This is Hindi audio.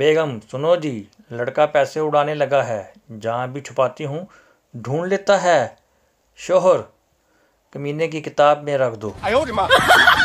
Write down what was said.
बेगम सुनो जी लड़का पैसे उड़ाने लगा है जहाँ भी छुपाती हूँ ढूंढ लेता है शोहर कमीने की किताब में रख दो